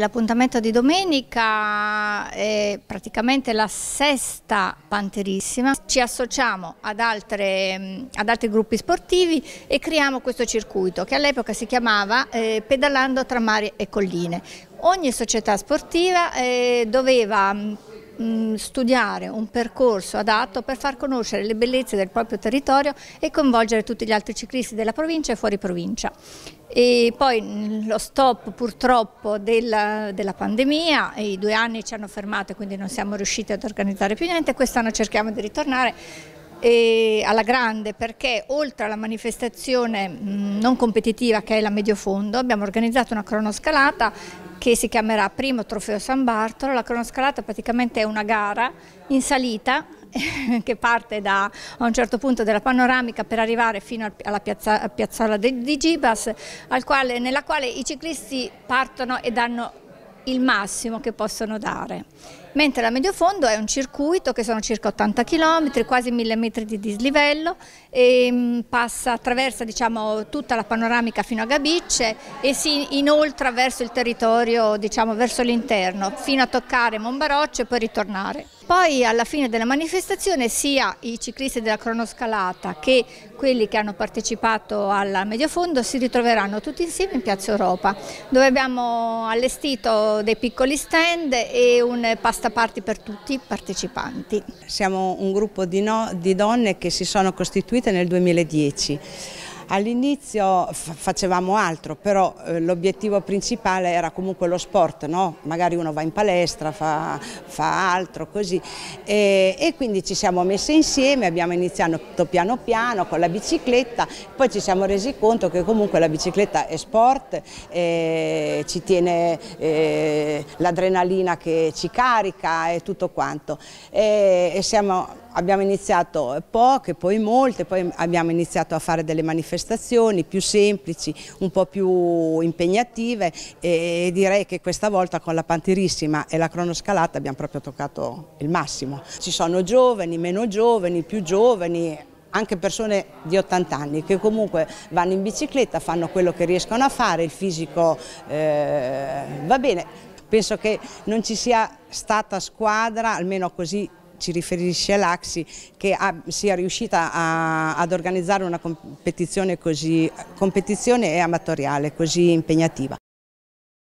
L'appuntamento di domenica è praticamente la sesta panterissima, ci associamo ad, altre, mm, ad altri gruppi sportivi e creiamo questo circuito che all'epoca si chiamava eh, Pedalando tra mari e colline. Ogni società sportiva eh, doveva mm, Mm, studiare un percorso adatto per far conoscere le bellezze del proprio territorio e coinvolgere tutti gli altri ciclisti della provincia e fuori provincia. E poi mm, lo stop purtroppo della, della, pandemia, i due anni ci hanno fermato e quindi non siamo riusciti ad organizzare più niente, quest'anno cerchiamo di ritornare alla grande perché oltre alla manifestazione mm, non competitiva che è la Mediofondo abbiamo organizzato una cronoscalata che si chiamerà primo Trofeo San Bartolo. La cronoscalata praticamente è una gara in salita che parte da a un certo punto della panoramica per arrivare fino alla piazza, piazzola di Gibas, quale, nella quale i ciclisti partono e danno il massimo che possono dare. Mentre la Mediofondo è un circuito che sono circa 80 km, quasi 1000 metri di dislivello, e ehm, passa, attraversa diciamo, tutta la panoramica fino a Gabicce e si inoltra verso il territorio, diciamo, verso l'interno, fino a toccare Monbaroccio e poi ritornare poi alla fine della manifestazione sia i ciclisti della cronoscalata che quelli che hanno partecipato al Mediofondo si ritroveranno tutti insieme in Piazza Europa dove abbiamo allestito dei piccoli stand e un pastaparti per tutti i partecipanti. Siamo un gruppo di, no, di donne che si sono costituite nel 2010 All'inizio facevamo altro, però eh, l'obiettivo principale era comunque lo sport, no? magari uno va in palestra, fa, fa altro, così. E, e, quindi ci siamo messi insieme, abbiamo iniziato piano piano con la bicicletta, poi ci siamo resi conto che comunque la bicicletta è sport, eh, ci tiene eh, l'adrenalina che ci carica e tutto quanto. E, e siamo abbiamo iniziato poche, poi molte, poi abbiamo iniziato a fare delle manifestazioni più semplici, un po' più impegnative e direi che questa volta con la Pantirissima e la cronoscalata abbiamo proprio toccato il massimo. Ci sono giovani, meno giovani, più giovani, anche persone di 80 anni che comunque vanno in bicicletta, fanno quello che riescono a fare, il fisico eh, va bene. Penso che non ci sia stata squadra, almeno così ci riferisce l'Axi che ha, sia riuscita a, ad organizzare una competizione, così, competizione amatoriale così impegnativa.